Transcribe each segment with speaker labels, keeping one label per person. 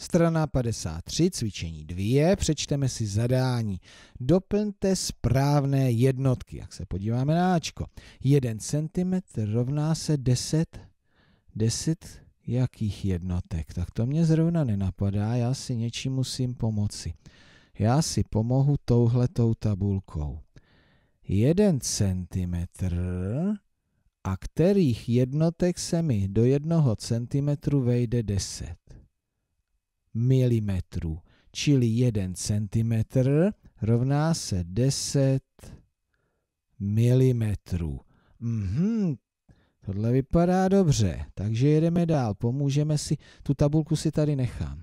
Speaker 1: Strana 53, cvičení 2, přečteme si zadání. Doplňte správné jednotky. Jak se podíváme na Ačko. 1 cm rovná se 10, 10 jakých jednotek. Tak to mě zrovna nenapadá, já si něčím musím pomoci. Já si pomohu touhletou tabulkou. 1 cm a kterých jednotek se mi do 1 cm vejde 10 mm, Čili 1 cm rovná se 10 mm. Mhm, tohle vypadá dobře, takže jedeme dál, pomůžeme si, tu tabulku si tady nechám.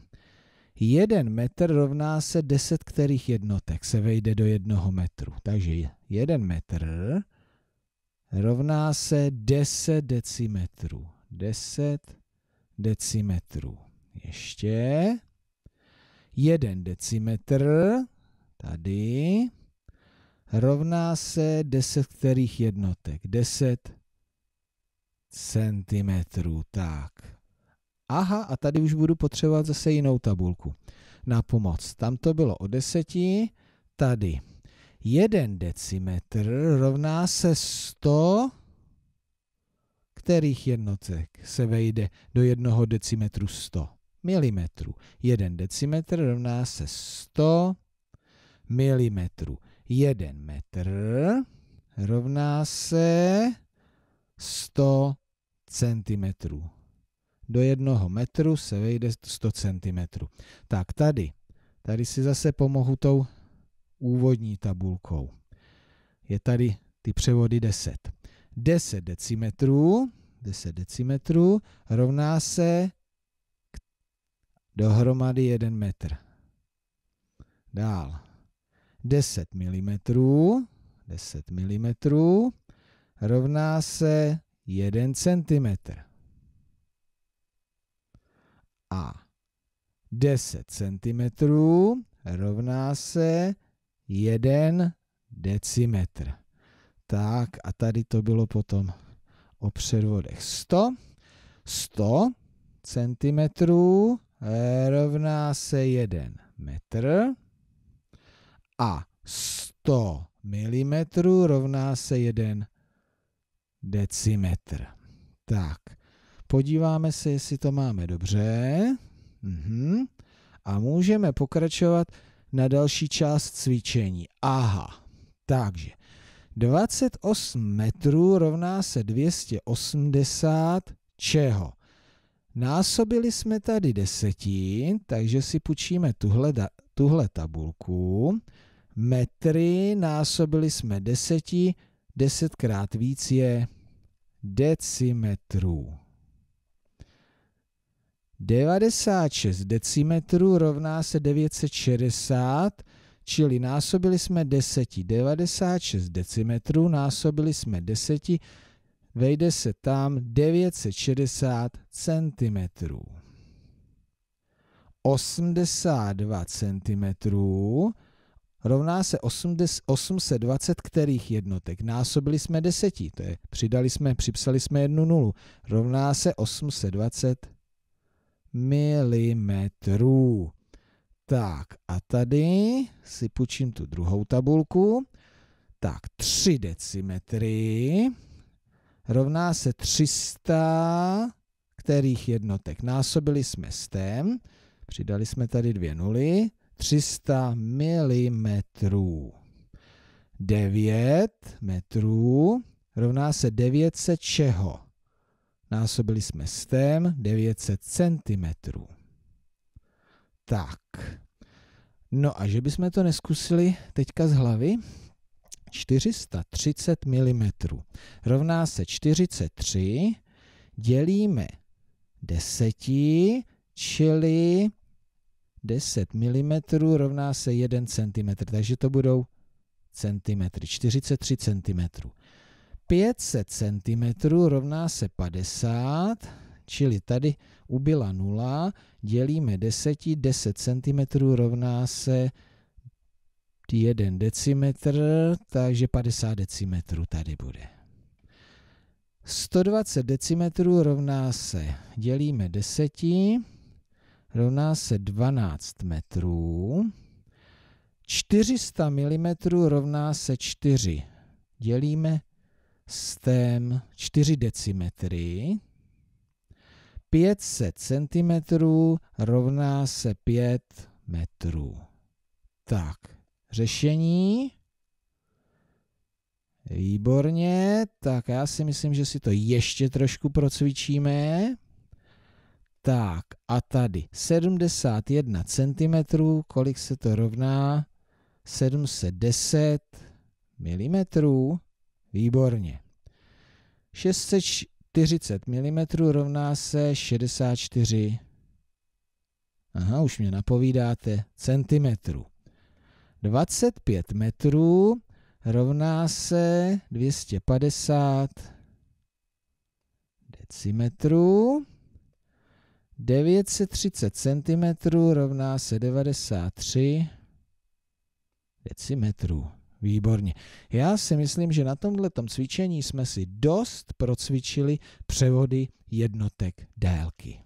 Speaker 1: 1 metr rovná se 10 kterých jednotek se vejde do jednoho metru. Takže 1 metr rovná se 10 decimetrů. 10 decimetrů ještě, jeden decimetr, tady, rovná se 10 kterých jednotek? 10 centimetrů, tak. Aha, a tady už budu potřebovat zase jinou tabulku na pomoc. Tam to bylo o deseti, tady. jeden decimetr rovná se 100 kterých jednotek se vejde do jednoho decimetru 100 mm. 1 decimetr rovná se 100 mm. 1 metr rovná se 100 cm. Do jednoho metru se vejde 100 cm. Tak tady, tady si zase pomohu tou úvodní tabulkou. Je tady ty převody 10. 10 decimetrů, 10 decimetrů rovná se dohromady 1 metr. Dál 10 mm, 10 mm rovná se 1 cm. A 10 cm rovná se 1 decimetr. Tak a tady to bylo potom o převodech 100, 100 centimetrů rovná se 1 metr a 100 mm rovná se 1 decimetr. Tak, podíváme se, jestli to máme dobře. Mhm. A můžeme pokračovat na další část cvičení. Aha, takže 28 metrů rovná se 280 čeho? Násobili jsme tady desetí, takže si půjčíme tuhle, tuhle tabulku. Metry násobili jsme deseti, desetkrát víc je decimetrů. 96 decimetrů rovná se 960, čili násobili jsme deseti. 96 decimetrů násobili jsme deseti vejde se tam 960 cm. 82 cm rovná se 820 kterých jednotek. Násobili jsme desetí, to je, přidali jsme, připsali jsme jednu nulu. Rovná se 820 milimetrů. Tak a tady si půjčím tu druhou tabulku. Tak 3 decimetry rovná se 300 kterých jednotek. Násobili jsme s tém, přidali jsme tady dvě nuly, 300 mm. 9 metrů rovná se 900 čeho? Násobili jsme s tém 900 cm. Tak. No a že bychom to neskusili teďka z hlavy? 430 mm rovná se 43 dělíme deseti, čili 10 mm rovná se 1 cm, takže to budou centimetry, 43 cm. 500 cm rovná se 50, čili tady ubyla 0, dělíme 10, 10 cm rovná se jeden decimetr, takže 50 decimetrů tady bude. 120 decimetrů rovná se, dělíme deseti, rovná se 12 metrů. 400 mm rovná se 4. Dělíme s tém 4 decimetry. 500 cm rovná se 5 metrů. Tak, řešení. Výborně, tak já si myslím, že si to ještě trošku procvičíme. Tak a tady 71 cm, kolik se to rovná? 710 mm, výborně. 640 mm rovná se 64 Aha, už mě napovídáte, centimetrů. 25 metrů rovná se 250 decimetrů. 930 cm rovná se 93 decimetrů. Výborně. Já si myslím, že na tomhle cvičení jsme si dost procvičili převody jednotek délky.